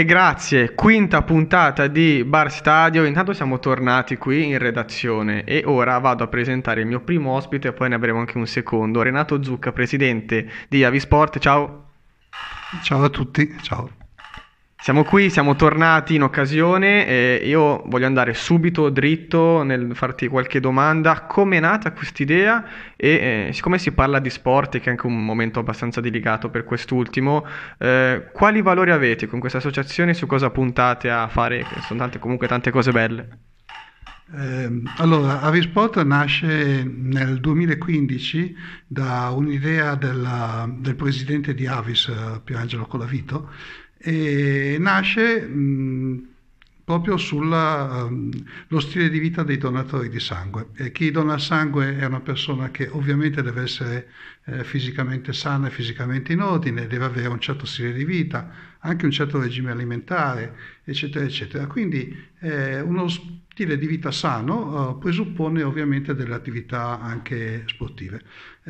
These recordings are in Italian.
e grazie, quinta puntata di Bar Stadio. Intanto siamo tornati qui in redazione e ora vado a presentare il mio primo ospite e poi ne avremo anche un secondo. Renato Zucca, presidente di Avisport. Ciao. Ciao a tutti, ciao. Siamo qui, siamo tornati in occasione e io voglio andare subito dritto nel farti qualche domanda. Come è nata quest'idea? E eh, siccome si parla di sport, che è anche un momento abbastanza delicato per quest'ultimo, eh, quali valori avete con questa associazione? Su cosa puntate a fare? Che sono tante, comunque tante cose belle. Eh, allora, Avisport nasce nel 2015 da un'idea della, del presidente di Avis, eh, Pierangelo Colavito, e nasce proprio sullo stile di vita dei donatori di sangue. E chi dona sangue è una persona che ovviamente deve essere eh, fisicamente sana e fisicamente in ordine, deve avere un certo stile di vita, anche un certo regime alimentare, eccetera, eccetera. Quindi eh, uno stile di vita sano eh, presuppone ovviamente delle attività anche sportive.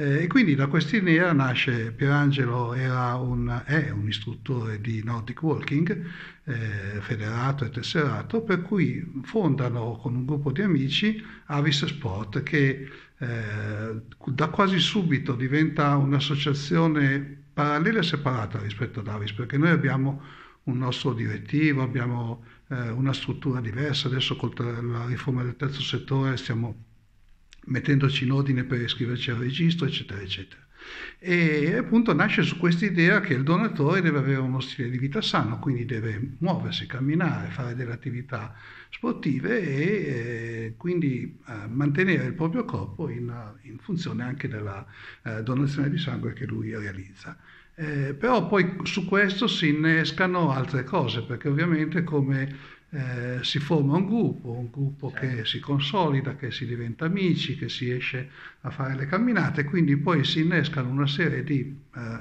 Eh, e quindi da questa idea nasce Pierangelo, era un, è un istruttore di Nordic Walking, eh, federato e tesserato, per cui fondano con un gruppo di amici Avis Sport che eh, da quasi subito diventa un'associazione parallela e separata rispetto ad Avis, perché noi abbiamo un nostro direttivo, abbiamo eh, una struttura diversa, adesso con la riforma del terzo settore stiamo mettendoci in ordine per iscriverci al registro, eccetera, eccetera. E appunto nasce su questa idea che il donatore deve avere uno stile di vita sano, quindi deve muoversi, camminare, fare delle attività sportive e eh, quindi eh, mantenere il proprio corpo in, in funzione anche della eh, donazione di sangue che lui realizza. Eh, però poi su questo si innescano altre cose, perché ovviamente come eh, si forma un gruppo, un gruppo che certo. si consolida, che si diventa amici, che si esce a fare le camminate, quindi poi si innescano una serie di eh,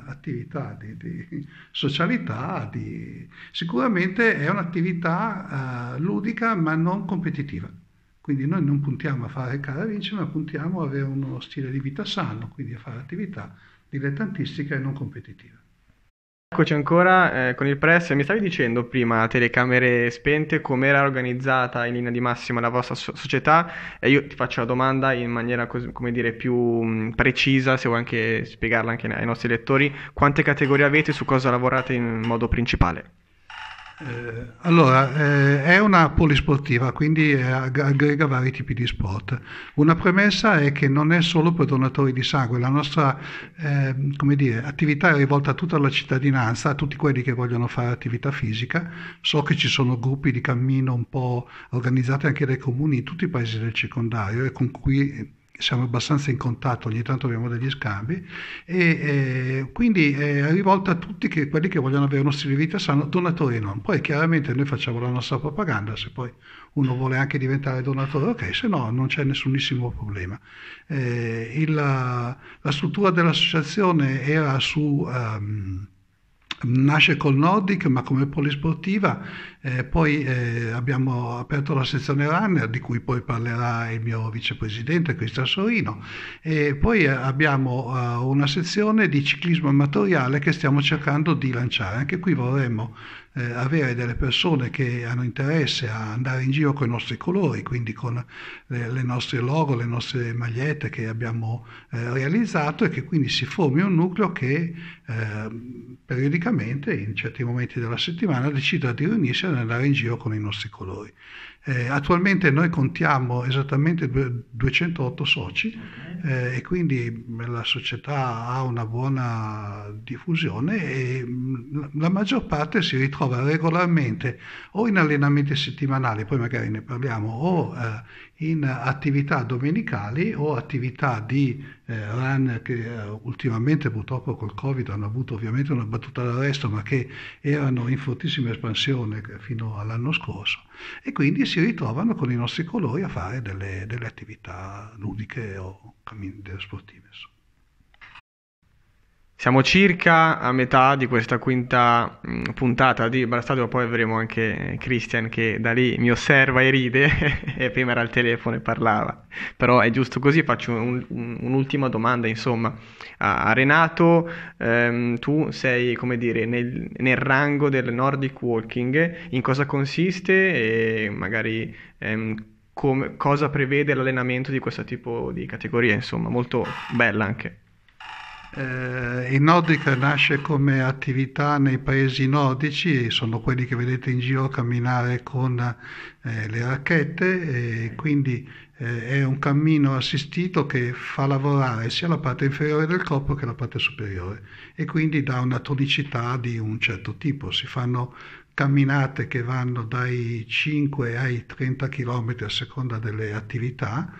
attività, di, di socialità, di... sicuramente è un'attività eh, ludica ma non competitiva. Quindi noi non puntiamo a fare cara vince, ma puntiamo ad avere uno stile di vita sano, quindi a fare attività dilettantistica e non competitiva. Eccoci ancora eh, con il press. Mi stavi dicendo prima, telecamere spente, com'era organizzata in linea di massima la vostra so- società e io ti faccio la domanda in maniera cos- come dire, più mh, mm, precisa, se vuoi anche spiegarla anche ai nostri lettori, quante categorie avete e su cosa lavorate in modo principale? Eh, allora, eh, è una polisportiva, quindi eh, aggrega vari tipi di sport. Una premessa è che non è solo per donatori di sangue, la nostra eh, dire, attività è rivolta a tutta la cittadinanza, a tutti quelli che vogliono fare attività fisica. So che ci sono gruppi di cammino un po' organizzati anche dai comuni in tutti i paesi del circondario e con cui siamo abbastanza in contatto, ogni tanto abbiamo degli scambi e eh, quindi è rivolta a tutti che, quelli che vogliono avere uno stile di vita sano, donatori non. Poi chiaramente noi facciamo la nostra propaganda, se poi uno vuole anche diventare donatore, ok, se no non c'è nessunissimo problema. Eh, il, la struttura dell'associazione era su... Um, nasce col Nordic ma come polisportiva eh, poi eh, abbiamo aperto la sezione runner di cui poi parlerà il mio vicepresidente Cristian Sorino e poi eh, abbiamo uh, una sezione di ciclismo amatoriale che stiamo cercando di lanciare. Anche qui vorremmo eh, avere delle persone che hanno interesse a andare in giro con i nostri colori, quindi con le, le nostre logo, le nostre magliette che abbiamo eh, realizzato e che quindi si formi un nucleo che periodicamente in certi momenti della settimana decida di riunirsi difficile andare in giro con i nostri colori. Eh, attualmente noi contiamo esattamente 208 soci eh, e quindi la società ha una buona diffusione e la maggior parte si ritrova regolarmente o in allenamenti settimanali, poi magari ne parliamo, o eh, in attività domenicali o attività di eh, run che eh, ultimamente purtroppo col Covid hanno avuto ovviamente una battuta d'arresto ma che erano in fortissima espansione fino all'anno scorso e quindi si ritrovano con i nostri colori a fare delle, delle attività ludiche o cammin- sportive. Insomma. Siamo circa a metà di questa quinta mm, puntata di Brastadio, poi avremo anche Christian che da lì mi osserva e ride e prima era al telefono e parlava. Però è giusto così, faccio un, un, un'ultima domanda insomma a Renato, ehm, tu sei come dire nel, nel, rango del Nordic Walking, in cosa consiste e magari ehm, com- cosa prevede l'allenamento di questo tipo di categoria, insomma molto bella anche eh, in Nodica nasce come attività nei paesi nordici sono quelli che vedete in giro camminare con eh, le racchette e quindi eh, è un cammino assistito che fa lavorare sia la parte inferiore del corpo che la parte superiore e quindi dà una tonicità di un certo tipo. Si fanno camminate che vanno dai 5 ai 30 km a seconda delle attività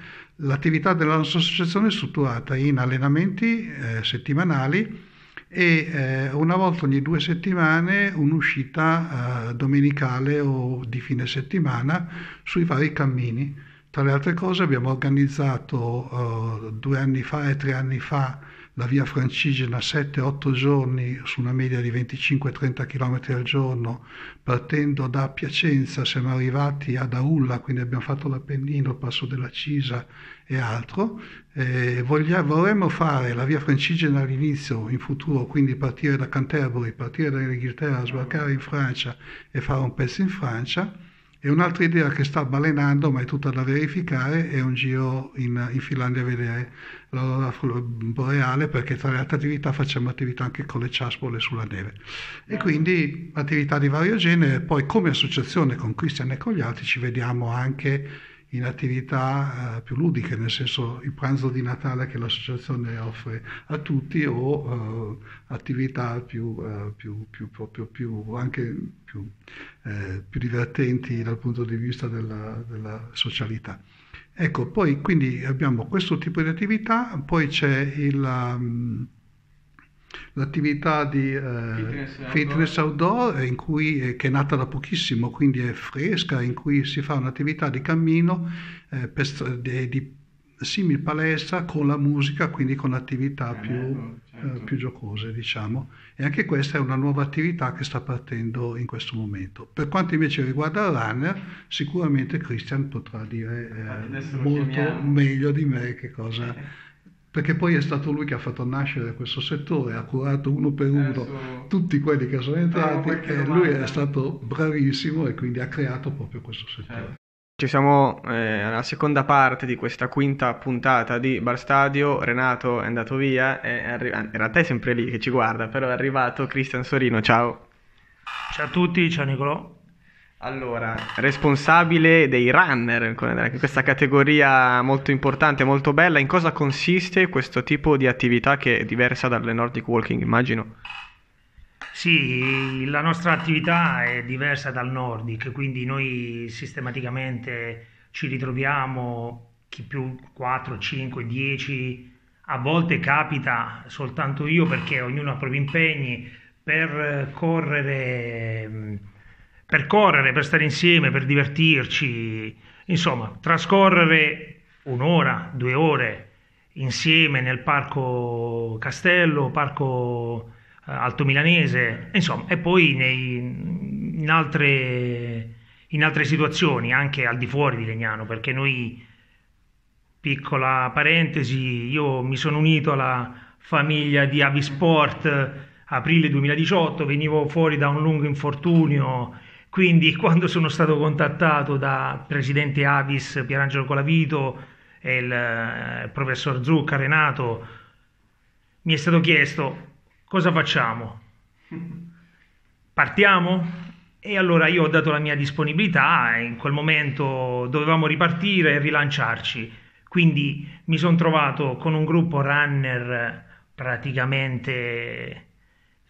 L'attività della nostra associazione è strutturata in allenamenti eh, settimanali e eh, una volta ogni due settimane un'uscita eh, domenicale o di fine settimana sui vari cammini. Tra le altre cose abbiamo organizzato eh, due anni fa e tre anni fa la via francigena 7-8 giorni su una media di 25-30 km al giorno, partendo da Piacenza siamo arrivati ad Aulla, quindi abbiamo fatto l'Appennino, il passo della Cisa e altro. Eh, voglia, vorremmo fare la via francigena all'inizio, in futuro, quindi partire da Canterbury, partire dall'Inghilterra, sbarcare in Francia e fare un pezzo in Francia e un'altra idea che sta balenando, ma è tutta da verificare, è un giro in, in Finlandia a vedere l'aurora boreale, perché tra le altre attività facciamo attività anche con le ciaspole sulla neve. E quindi attività di vario genere, poi come associazione con Christian e con gli altri ci vediamo anche in attività eh, più ludiche, nel senso il pranzo di Natale che l'associazione offre a tutti o eh, attività più, eh, più, più, proprio, più, anche più, eh, più, divertenti dal punto di vista della, della socialità. Ecco, poi quindi abbiamo questo tipo di attività, poi c'è il... Um, l'attività di eh, fitness, fitness outdoor, outdoor eh, cui, eh, che è nata da pochissimo, quindi è fresca, in cui si fa un'attività di cammino eh, per, di, di simil palestra con la musica, quindi con attività certo, più, eh, certo. più, giocose, diciamo. E anche questa è una nuova attività che sta partendo in questo momento. Per quanto invece riguarda il runner, sicuramente Christian potrà dire eh, molto meglio di me che cosa perché poi è stato lui che ha fatto nascere questo settore, ha curato uno per eh, uno Adesso... tutti quelli che sono entrati e lui è stato bravissimo e quindi ha creato proprio questo settore. Certo. Ci siamo eh, alla seconda parte di questa quinta puntata di Bar Stadio, Renato è andato via, è arri- in realtà è sempre lì che ci guarda, però è arrivato Cristian Sorino, ciao. Ciao a tutti, ciao Nicolò. Allora, responsabile dei runner, questa categoria molto importante, molto bella, in cosa consiste questo tipo di attività che è diversa dalle Nordic Walking, immagino? Sì, la nostra attività è diversa dal Nordic, quindi noi sistematicamente ci ritroviamo chi più 4, 5, 10, a volte capita soltanto io perché ognuno ha i propri impegni per correre per correre, per stare insieme, per divertirci, insomma, trascorrere un'ora, due ore insieme nel parco Castello, parco eh, Alto Milanese, insomma, e poi nei, in, altre, in altre situazioni, anche al di fuori di Legnano, perché noi, piccola parentesi, io mi sono unito alla famiglia di Avisport aprile 2018, venivo fuori da un lungo infortunio quindi quando sono stato contattato da presidente Avis Pierangelo Colavito e il eh, professor Zucca Renato, mi è stato chiesto cosa facciamo? Partiamo? E allora io ho dato la mia disponibilità, in quel momento dovevamo ripartire e rilanciarci, quindi mi sono trovato con un gruppo runner praticamente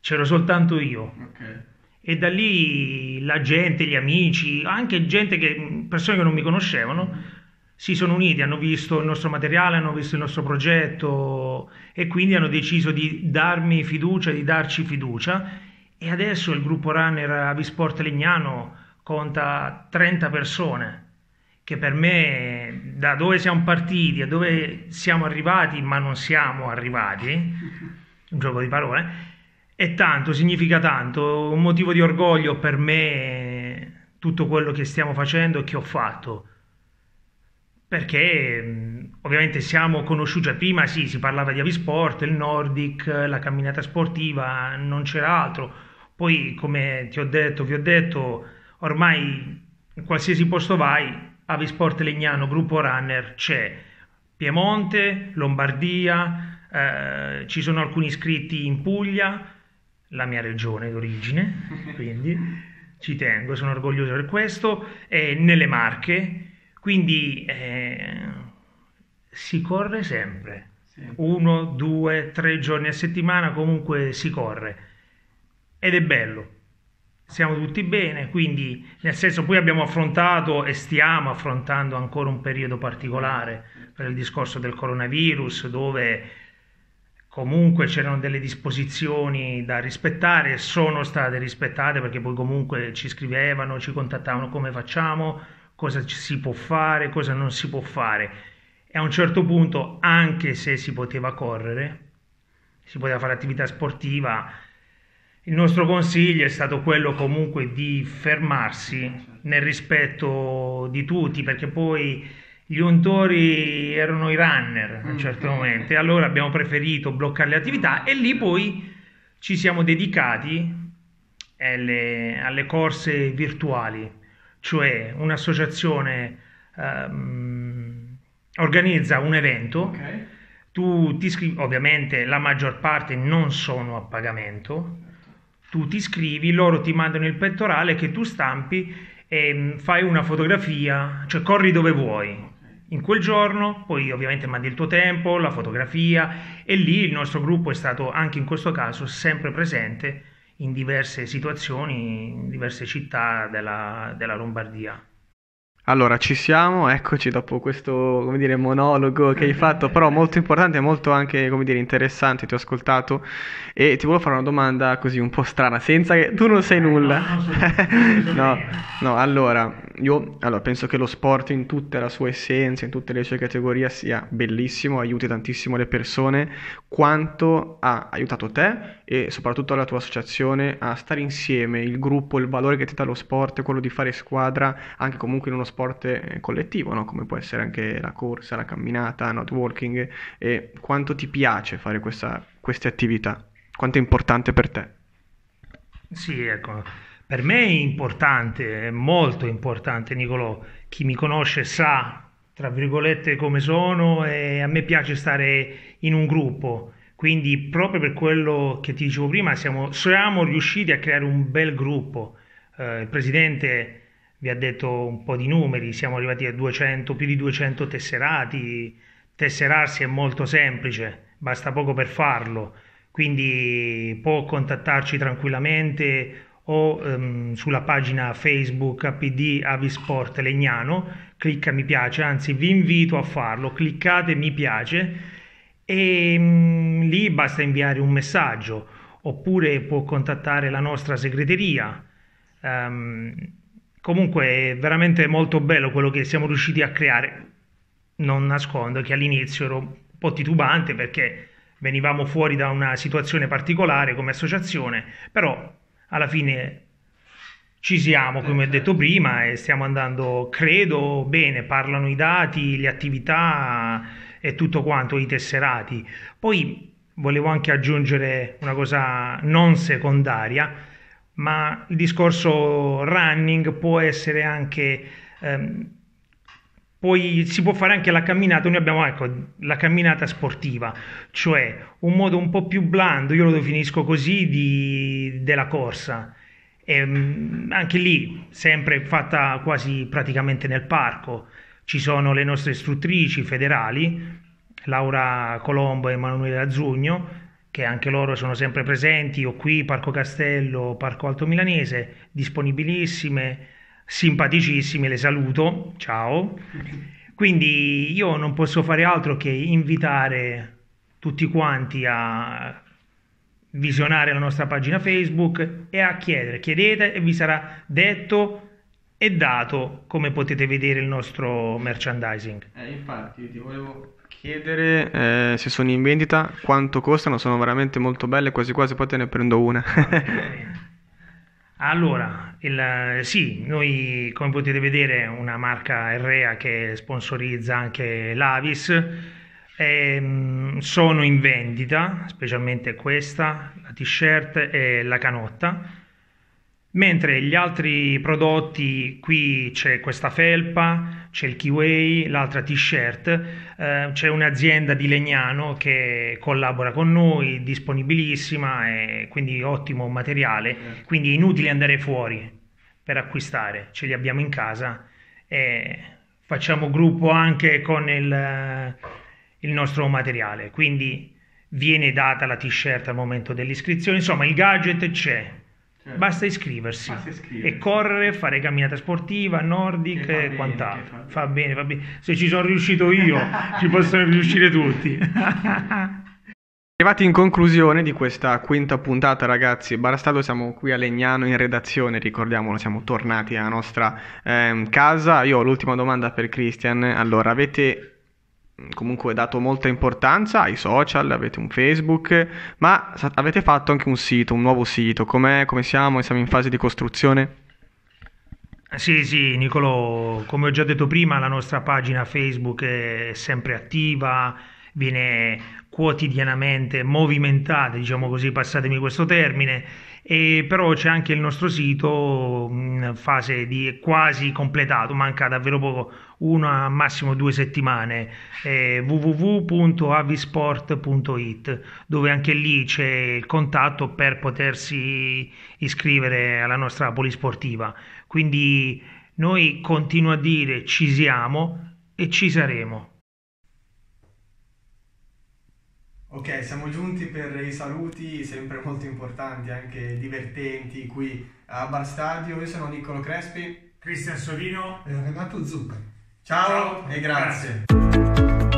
c'ero soltanto io. Okay e da lì la gente, gli amici, anche gente che, persone che non mi conoscevano, si sono uniti, hanno visto il nostro materiale, hanno visto il nostro progetto e quindi hanno deciso di darmi fiducia, di darci fiducia e adesso il gruppo runner Avisport Legnano conta 30 persone che per me da dove siamo partiti a dove siamo arrivati, ma non siamo arrivati, un gioco di parole, è tanto, significa tanto, un motivo di orgoglio per me tutto quello che stiamo facendo e che ho fatto. Perché mm, ovviamente siamo conosciuti, cioè prima sì, si parlava di Avisport, il Nordic, la camminata sportiva, non c'era altro. Poi, come ti ho detto, vi ho detto, ormai in qualsiasi posto vai, Avisport Legnano, gruppo runner c'è. Piemonte, Lombardia, eh, ci sono alcuni iscritti in Puglia, la mia regione d'origine, quindi ci tengo, sono orgoglioso per questo, e nelle Marche, quindi eh, si corre sempre, sì. uno, due, tre giorni a settimana comunque si corre ed è bello. Siamo tutti bene, quindi nel senso poi abbiamo affrontato e stiamo affrontando ancora un periodo particolare per il discorso del coronavirus dove comunque c'erano delle disposizioni da rispettare, sono state rispettate perché poi comunque ci scrivevano, ci contattavano come facciamo, cosa si può fare, cosa non si può fare. E a un certo punto, anche se si poteva correre, si poteva fare attività sportiva, il nostro consiglio è stato quello comunque di fermarsi nel rispetto di tutti, perché poi gli untori erano i runner a un mm. certo momento e allora abbiamo preferito bloccare le attività e lì poi ci siamo dedicati alle, alle corse virtuali, cioè un'associazione ehm, organizza un evento, okay. tu ti iscrivi, ovviamente la maggior parte non sono a pagamento, tu ti iscrivi, loro ti mandano il pettorale che tu stampi e mm, fai una fotografia, cioè corri dove vuoi in quel giorno, poi ovviamente mandi il tuo tempo, la fotografia e lì il nostro gruppo è stato anche in questo caso sempre presente in diverse situazioni, in diverse città della, della Lombardia. Allora, ci siamo, eccoci dopo questo, come dire, monologo che hai fatto, però molto importante e molto anche, come dire, interessante, ti ho ascoltato e ti volevo fare una domanda così un po' strana, senza che tu non sai eh, nulla. no, no, allora, io allora, penso che lo sport in tutta la sua essenza, in tutte le sue categorie sia bellissimo, aiuti tantissimo le persone, quanto ha aiutato te e soprattutto alla tua associazione a stare insieme, il gruppo, il valore che ti dà lo sport, quello di fare squadra anche comunque in uno sport eh, collettivo, no? come può essere anche la corsa, la camminata, not walking, e quanto ti piace fare questa, queste attività, quanto è importante per te. Sì, ecco, per me è importante, è molto importante Nicolò, chi mi conosce sa, tra virgolette, come sono e a me piace stare in un gruppo quindi proprio per quello che ti dicevo prima siamo, siamo riusciti a creare un bel gruppo. Eh, il presidente vi ha detto un po' di numeri, siamo arrivati a 200, più di 200 tesserati, tesserarsi è molto semplice, basta poco per farlo, quindi può contattarci tranquillamente o ehm, sulla pagina Facebook APD Avisport Legnano, clicca mi piace, anzi vi invito a farlo, cliccate mi piace e mh, mm, lì basta inviare un messaggio oppure può contattare la nostra segreteria. Um, comunque è veramente molto bello quello che siamo riusciti a creare. Non nascondo che all'inizio ero un po' titubante perché venivamo fuori da una situazione particolare come associazione, però alla fine ci siamo, come ho detto prima, e stiamo andando, credo, bene, parlano i dati, le attività e tutto quanto, i tesserati. Poi volevo anche aggiungere una cosa non secondaria, ma il discorso running può essere anche... Ehm, poi si può fare anche la camminata, noi abbiamo ecco, la camminata sportiva, cioè un modo un po' più blando, io lo definisco così, di, della corsa. E, ehm, anche lì, sempre fatta quasi praticamente nel parco ci sono le nostre istruttrici federali, Laura Colombo e Emanuele Azzugno, che anche loro sono sempre presenti o qui, Parco Castello, Parco Alto Milanese, disponibilissime, simpaticissime, le saluto, ciao. Quindi io non posso fare altro che invitare tutti quanti a visionare la nostra pagina Facebook e a chiedere, chiedete e vi sarà detto è dato, come potete vedere, il nostro merchandising. Eh, infatti, ti volevo chiedere eh, se sono in vendita, quanto costano, sono veramente molto belle, quasi quasi poi te ne prendo una. allora, il, eh, sì, noi come potete vedere una marca Errea che sponsorizza anche l'Avis, ehm, sono in vendita, specialmente questa, la t-shirt e la canotta Mentre gli altri prodotti, qui c'è questa felpa, c'è il Kiway, l'altra t-shirt, eh, c'è un'azienda di Legnano che collabora con noi, disponibilissima e quindi ottimo materiale, quindi è inutile andare fuori per acquistare, ce li abbiamo in casa e facciamo gruppo anche con il, il nostro materiale, quindi viene data la t-shirt al momento dell'iscrizione, insomma il gadget c'è cioè, Basta iscriversi, basta e correre, fare camminata sportiva, nordic e quant'altro. Fa, fa bene, fa bene. Se ci sono riuscito io, ci possono riuscire tutti. Arrivati in conclusione di questa quinta puntata, ragazzi, Barastallo siamo qui a Legnano in redazione, ricordiamolo, siamo tornati alla nostra eh, casa. Io ho l'ultima domanda per Christian. Allora, avete Mm, comunque dato molta importanza ai social, avete un Facebook, ma avete fatto anche un sito, un nuovo sito, com'è, come siamo, siamo in fase di costruzione? Sì, sì, Nicolo, come ho già detto prima, la nostra pagina Facebook è sempre attiva, viene quotidianamente movimentata, diciamo così, passatemi questo termine e però c'è anche il nostro sito in fase di quasi completato, manca davvero poco, una massimo due settimane, eh, www.avisport.it, dove anche lì c'è il contatto per potersi iscrivere alla nostra polisportiva. Quindi noi continuo a dire ci siamo e ci saremo. Ok, siamo giunti per i saluti sempre molto importanti, anche divertenti qui a Bar Stadio. Io sono Niccolo Crespi, Cristian Solino e Renato Zucca. Ciao, Ciao, e grazie. grazie.